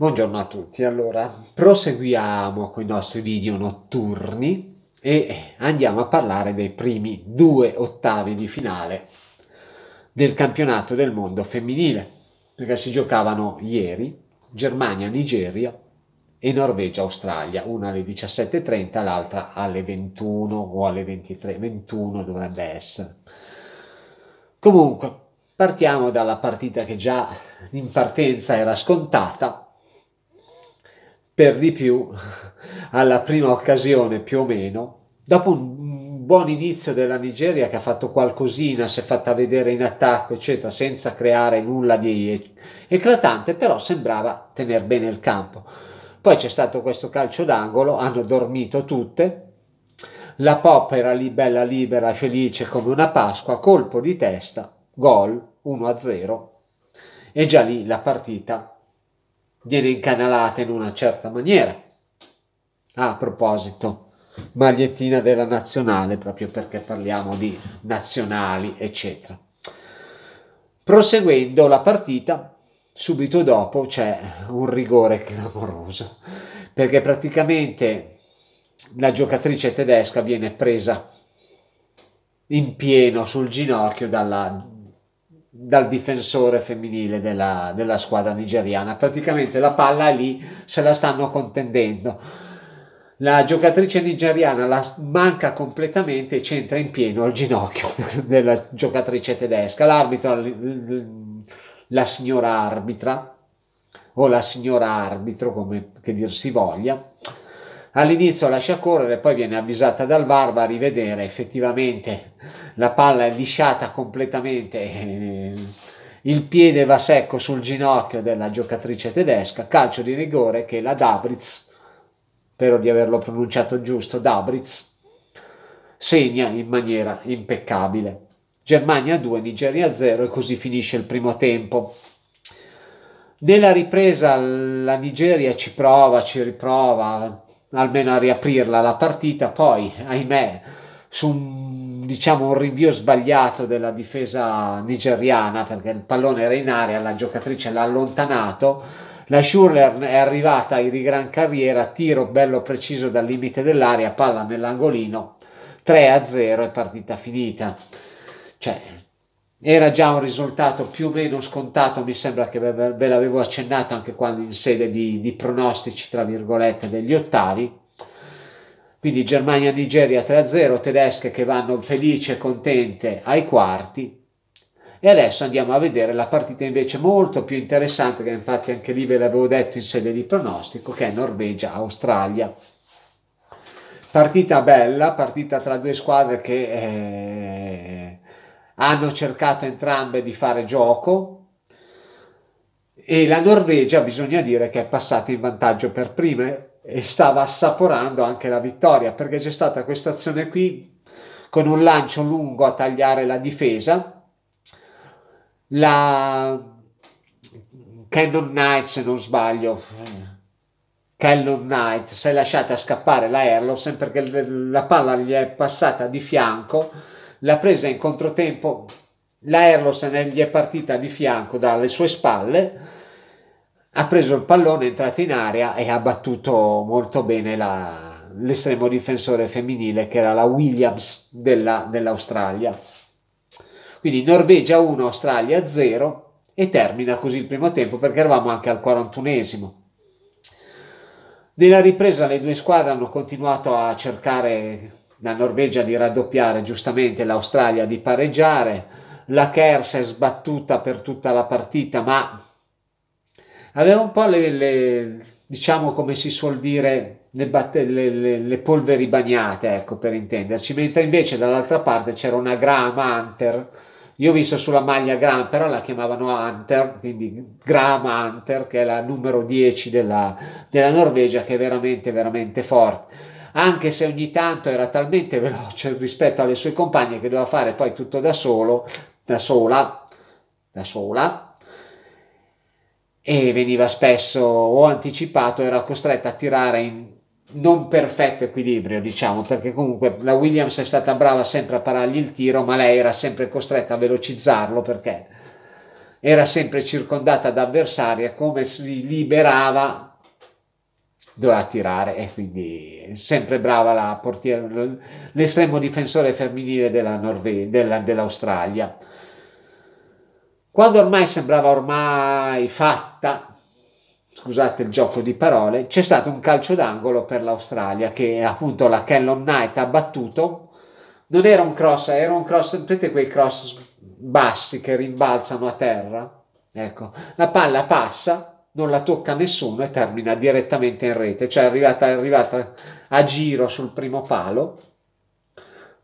Buongiorno a tutti, allora proseguiamo con i nostri video notturni e andiamo a parlare dei primi due ottavi di finale del campionato del mondo femminile perché si giocavano ieri Germania-Nigeria e Norvegia-Australia, una alle 17.30, l'altra alle 21 o alle 23, 21 dovrebbe essere. Comunque, partiamo dalla partita che già in partenza era scontata, per di più alla prima occasione più o meno, dopo un buon inizio della Nigeria che ha fatto qualcosina, si è fatta vedere in attacco, eccetera, senza creare nulla di eclatante, però sembrava tenere bene il campo. Poi c'è stato questo calcio d'angolo, hanno dormito tutte, la Pop era lì bella libera e felice come una Pasqua, colpo di testa, gol 1-0 e già lì la partita viene incanalata in una certa maniera. Ah, a proposito, magliettina della nazionale, proprio perché parliamo di nazionali, eccetera. Proseguendo la partita, subito dopo c'è un rigore clamoroso, perché praticamente la giocatrice tedesca viene presa in pieno sul ginocchio dalla dal difensore femminile della, della squadra nigeriana. Praticamente la palla lì se la stanno contendendo. La giocatrice nigeriana la manca completamente e c'entra in pieno al ginocchio della giocatrice tedesca. L'arbitro, la signora arbitra, o la signora arbitro, come che dir si voglia, all'inizio lascia correre, poi viene avvisata dal VAR, va a rivedere, effettivamente la palla è lisciata completamente, eh, il piede va secco sul ginocchio della giocatrice tedesca, calcio di rigore che la Dabritz, spero di averlo pronunciato giusto, Dabritz, segna in maniera impeccabile. Germania 2, Nigeria 0 e così finisce il primo tempo. Nella ripresa la Nigeria ci prova, ci riprova, almeno a riaprirla la partita, poi ahimè su un, diciamo, un rinvio sbagliato della difesa nigeriana perché il pallone era in aria, la giocatrice l'ha allontanato. La Schuller è arrivata in di gran carriera, tiro bello preciso dal limite dell'area, palla nell'angolino, 3 0 e partita finita. Cioè, era già un risultato più o meno scontato, mi sembra che ve l'avevo accennato anche quando in sede di, di pronostici, tra virgolette, degli ottavi. Quindi Germania-Nigeria 3-0, tedesche che vanno felici e contente ai quarti. E adesso andiamo a vedere la partita invece molto più interessante, che infatti anche lì ve l'avevo detto in sede di pronostico, che è Norvegia-Australia. Partita bella, partita tra due squadre che... Eh, hanno cercato entrambe di fare gioco e la Norvegia bisogna dire che è passata in vantaggio per prime e stava assaporando anche la vittoria perché c'è stata questa azione qui con un lancio lungo a tagliare la difesa la Cannon Knight se non sbaglio Cannon Knight si è lasciata scappare la Erlo sempre che la palla gli è passata di fianco l'ha presa in controtempo, la Erlosen gli è partita di fianco dalle sue spalle, ha preso il pallone, è entrata in area e ha battuto molto bene l'estremo difensore femminile che era la Williams dell'Australia. Quindi Norvegia 1, Australia 0 e termina così il primo tempo perché eravamo anche al 41esimo. Nella ripresa le due squadre hanno continuato a cercare la Norvegia di raddoppiare, giustamente l'Australia di pareggiare, la Kers è sbattuta per tutta la partita, ma aveva un po' le, le diciamo come si suol dire, le, le, le, polveri bagnate, ecco per intenderci, mentre invece dall'altra parte c'era una Grama Hunter, io ho visto sulla maglia Grama, però la chiamavano Hunter, quindi Grama Hunter, che è la numero 10 della, della Norvegia, che è veramente, veramente forte anche se ogni tanto era talmente veloce rispetto alle sue compagne che doveva fare poi tutto da solo, da sola, da sola, e veniva spesso o anticipato, era costretta a tirare in non perfetto equilibrio, diciamo, perché comunque la Williams è stata brava sempre a parargli il tiro, ma lei era sempre costretta a velocizzarlo perché era sempre circondata da avversari come si liberava doveva tirare e quindi sempre brava la portiera, l'estremo difensore femminile della Norve- della, dell'Australia. Quando ormai sembrava ormai fatta, scusate il gioco di parole, c'è stato un calcio d'angolo per l'Australia che appunto la Kellon Knight ha battuto. Non era un cross, era un cross, sapete quei cross bassi che rimbalzano a terra? Ecco, la palla passa non la tocca nessuno e termina direttamente in rete, cioè è arrivata, è arrivata a giro sul primo palo,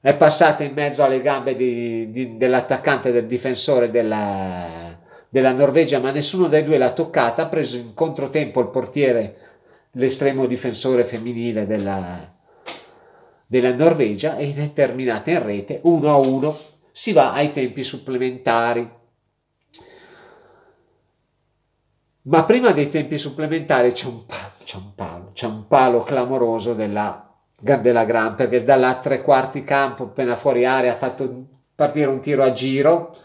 è passata in mezzo alle gambe dell'attaccante del difensore della, della Norvegia, ma nessuno dei due l'ha toccata, ha preso in controtempo il portiere, l'estremo difensore femminile della, della Norvegia ed è terminata in rete 1 a 1, si va ai tempi supplementari. Ma prima dei tempi supplementari c'è un, palo, c'è un palo, c'è un palo clamoroso della Gandela Gran perché dalla tre quarti campo appena fuori area ha fatto partire un tiro a giro.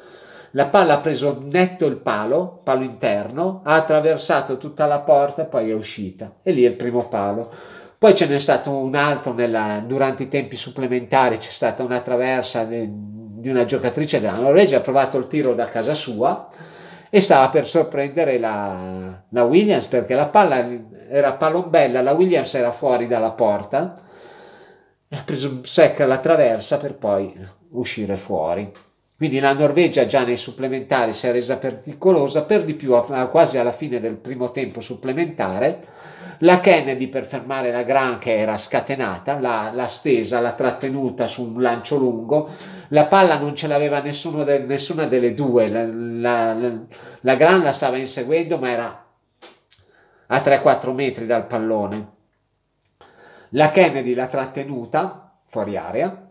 La palla ha preso netto il palo, palo interno, ha attraversato tutta la porta e poi è uscita. E lì è il primo palo. Poi ce n'è stato un altro nella, durante i tempi supplementari, c'è stata una traversa di una giocatrice della Norvegia, ha provato il tiro da casa sua e stava per sorprendere la, la Williams perché la palla era palombella, la Williams era fuori dalla porta, ha preso secca la traversa per poi uscire fuori. Quindi la Norvegia già nei supplementari si è resa pericolosa, per di più quasi alla fine del primo tempo supplementare la Kennedy per fermare la Gran che era scatenata, l'ha, stesa, l'ha trattenuta su un lancio lungo, la palla non ce l'aveva de, nessuna delle due, la, la, la Gran la stava inseguendo ma era a 3-4 metri dal pallone. La Kennedy l'ha trattenuta fuori area,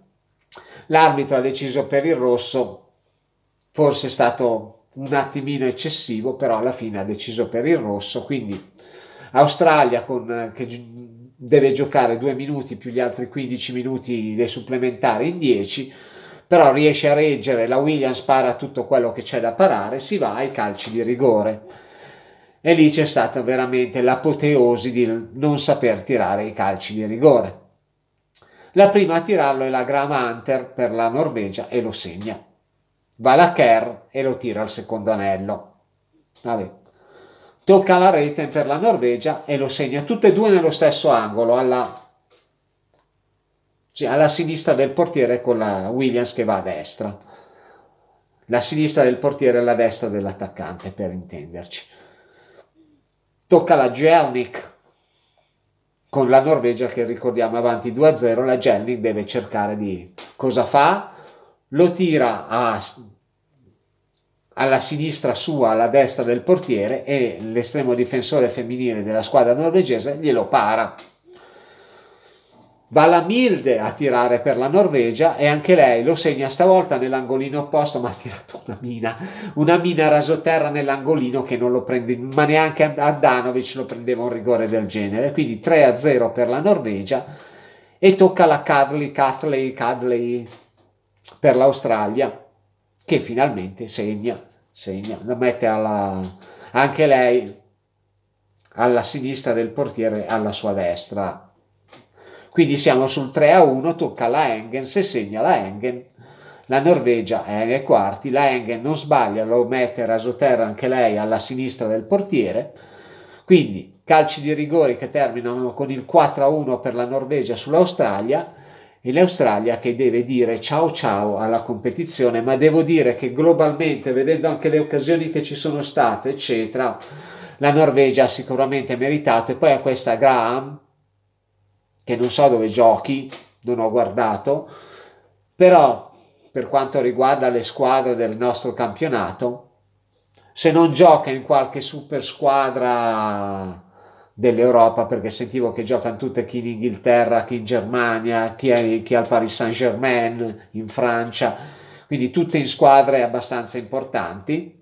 l'arbitro ha deciso per il rosso, forse è stato un attimino eccessivo, però alla fine ha deciso per il rosso, quindi Australia con, che deve giocare 2 minuti più gli altri 15 minuti dei supplementari in 10 però riesce a reggere, la Williams para tutto quello che c'è da parare, si va ai calci di rigore. E lì c'è stata veramente l'apoteosi di non saper tirare i calci di rigore. La prima a tirarlo è la Graham Hunter per la Norvegia e lo segna. Va la Kerr e lo tira al secondo anello. Vabbè tocca la rete per la Norvegia e lo segna tutte e due nello stesso angolo alla, cioè alla sinistra del portiere con la Williams che va a destra la sinistra del portiere e la destra dell'attaccante per intenderci tocca la Gelnik con la Norvegia che ricordiamo avanti 2-0 la Gelnik deve cercare di cosa fa lo tira a alla sinistra sua, alla destra del portiere e l'estremo difensore femminile della squadra norvegese glielo para. Va la Milde a tirare per la Norvegia e anche lei lo segna stavolta nell'angolino opposto, ma ha tirato una mina, una mina rasoterra nell'angolino che non lo prende, ma neanche Andanovic lo prendeva un rigore del genere. Quindi 3-0 per la Norvegia e tocca la Cadley, Cadley, Cadley per l'Australia che finalmente segna, segna, la mette alla, anche lei alla sinistra del portiere, alla sua destra. Quindi siamo sul 3 a 1, tocca la Engen, se segna la Engen, la Norvegia è nei quarti, la Engen non sbaglia, lo mette rasoterra anche lei alla sinistra del portiere, quindi calci di rigore che terminano con il 4 a 1 per la Norvegia sull'Australia, e l'Australia che deve dire ciao ciao alla competizione, ma devo dire che globalmente, vedendo anche le occasioni che ci sono state, eccetera, la Norvegia ha sicuramente meritato e poi a questa Graham, che non so dove giochi, non ho guardato, però per quanto riguarda le squadre del nostro campionato, se non gioca in qualche super squadra dell'Europa perché sentivo che giocano tutte chi in Inghilterra, chi in Germania, chi, è, chi al Paris Saint Germain, in Francia, quindi tutte in squadre abbastanza importanti.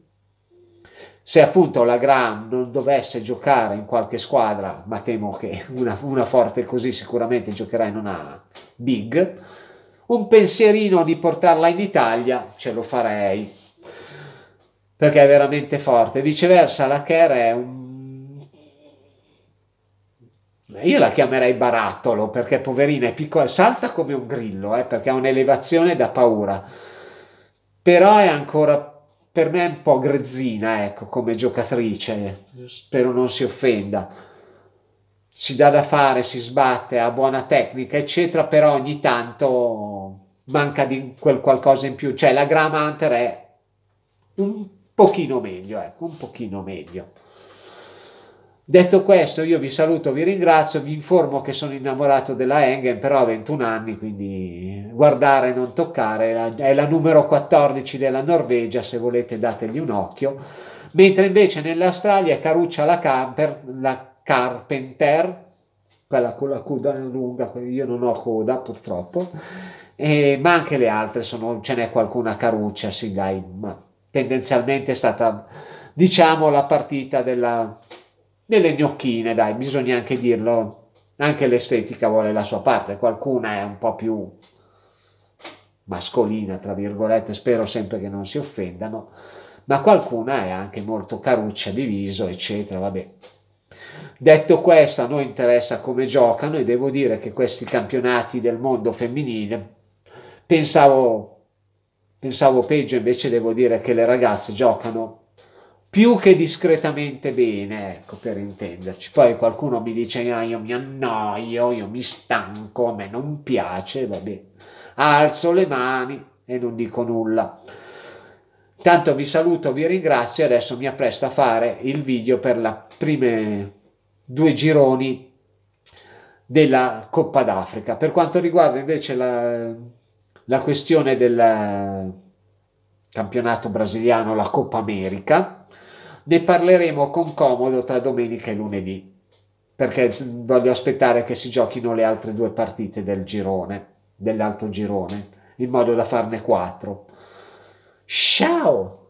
Se appunto la Graham non dovesse giocare in qualche squadra, ma temo che una, una forte così sicuramente giocherà in una big, un pensierino di portarla in Italia ce lo farei perché è veramente forte. Viceversa la Kerr è un io la chiamerei barattolo perché poverina è piccola, salta come un grillo, eh, perché ha un'elevazione da paura, però è ancora per me un po' grezzina, ecco, come giocatrice, spero non si offenda. Si dà da fare, si sbatte, ha buona tecnica, eccetera, però ogni tanto manca di quel qualcosa in più, cioè la Graham Hunter è un pochino meglio, ecco, un pochino meglio. Detto questo, io vi saluto, vi ringrazio, vi informo che sono innamorato della Engen, però ha 21 anni, quindi guardare e non toccare, è la numero 14 della Norvegia, se volete dategli un occhio, mentre invece nell'Australia è Caruccia la, camper, la Carpenter, quella con la coda lunga, io non ho coda purtroppo, e, ma anche le altre, sono, ce n'è qualcuna Caruccia, sì dai, ma tendenzialmente è stata diciamo la partita della delle gnocchine, dai, bisogna anche dirlo. Anche l'estetica vuole la sua parte, qualcuna è un po' più mascolina, tra virgolette, spero sempre che non si offendano, ma qualcuna è anche molto caruccia di viso, eccetera, vabbè. Detto questo, a noi interessa come giocano e devo dire che questi campionati del mondo femminile pensavo, pensavo peggio, invece devo dire che le ragazze giocano più che discretamente bene, ecco, per intenderci. Poi qualcuno mi dice, ah, io mi annoio, io mi stanco, a me non piace, vabbè, alzo le mani e non dico nulla. Tanto vi saluto, vi ringrazio adesso mi appresto a fare il video per i primi due gironi della Coppa d'Africa. Per quanto riguarda invece la, la questione del campionato brasiliano, la Coppa America, ne parleremo con comodo tra domenica e lunedì, perché voglio aspettare che si giochino le altre due partite del girone, dell'altro girone, in modo da farne quattro. Ciao!